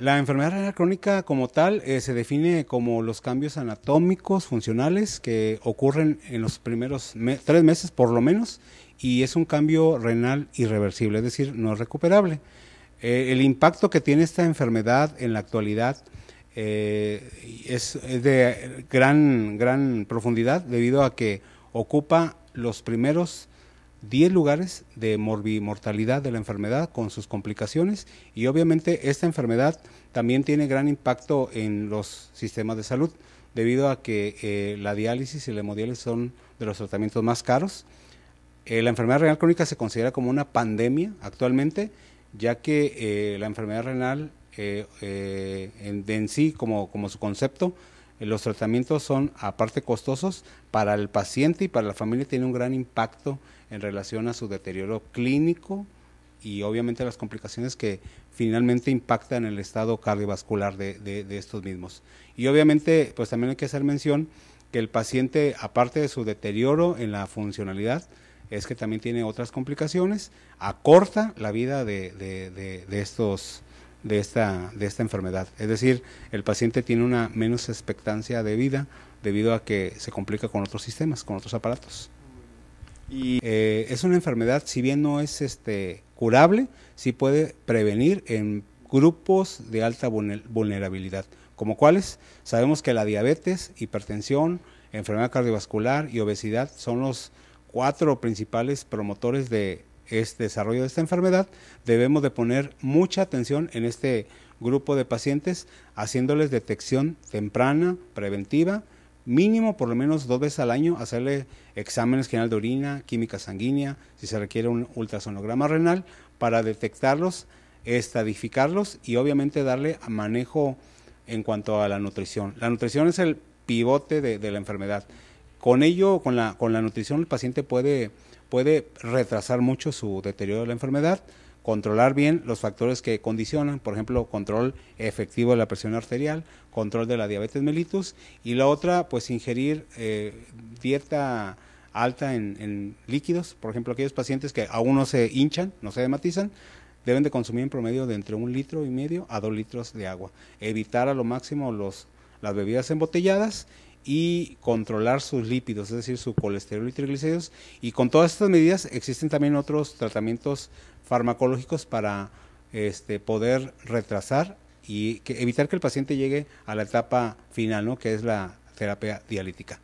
La enfermedad renal crónica como tal eh, se define como los cambios anatómicos, funcionales, que ocurren en los primeros tres meses por lo menos, y es un cambio renal irreversible, es decir, no recuperable. Eh, el impacto que tiene esta enfermedad en la actualidad eh, es, es, de gran, gran profundidad debido a que ocupa los primeros 10 lugares de morbimortalidad de la enfermedad con sus complicaciones y obviamente esta enfermedad también tiene gran impacto en los sistemas de salud debido a que eh, la diálisis y la hemodiálisis son de los tratamientos más caros. Eh, la enfermedad renal crónica se considera como una pandemia actualmente, ya que eh, la enfermedad renal en, en sí, como, como su concepto, eh, los tratamientos son aparte costosos para el paciente y para la familia tiene un gran impacto en relación a su deterioro clínico y obviamente las complicaciones que finalmente impactan el estado cardiovascular de, estos mismos. Y obviamente pues también hay que hacer mención que el paciente aparte de su deterioro en la funcionalidad, es que también tiene otras complicaciones, acorta la vida de, de estos de esta, de esta enfermedad. Es decir, el paciente tiene una menos expectancia de vida debido a que se complica con otros sistemas, con otros aparatos. Y eh, es una enfermedad, si bien no es este, curable, sí puede prevenir en grupos de alta vulnerabilidad, como cuáles sabemos que la diabetes, hipertensión, enfermedad cardiovascular y obesidad son los cuatro principales promotores de este desarrollo de esta enfermedad, debemos de poner mucha atención en este grupo de pacientes, haciéndoles detección temprana, preventiva, mínimo por lo menos dos veces al año, hacerle exámenes general de orina, química sanguínea, si se requiere un ultrasonograma renal, para detectarlos, estadificarlos y obviamente darle manejo en cuanto a la nutrición. La nutrición es el pivote de, de la enfermedad. Con ello, con la, con la nutrición, el paciente puede puede retrasar mucho su deterioro de la enfermedad, controlar bien los factores que condicionan, por ejemplo, control efectivo de la presión arterial, control de la diabetes mellitus y la otra, pues ingerir eh, dieta alta en, líquidos, por ejemplo, aquellos pacientes que aún no se hinchan, no se dematizan, deben de consumir en promedio de entre un litro y medio a dos litros de agua, evitar a lo máximo los, las bebidas embotelladas y controlar sus lípidos, es decir, su colesterol y triglicéridos. Y con todas estas medidas existen también otros tratamientos farmacológicos para este, poder retrasar y evitar que el paciente llegue a la etapa final, que es la terapia dialítica.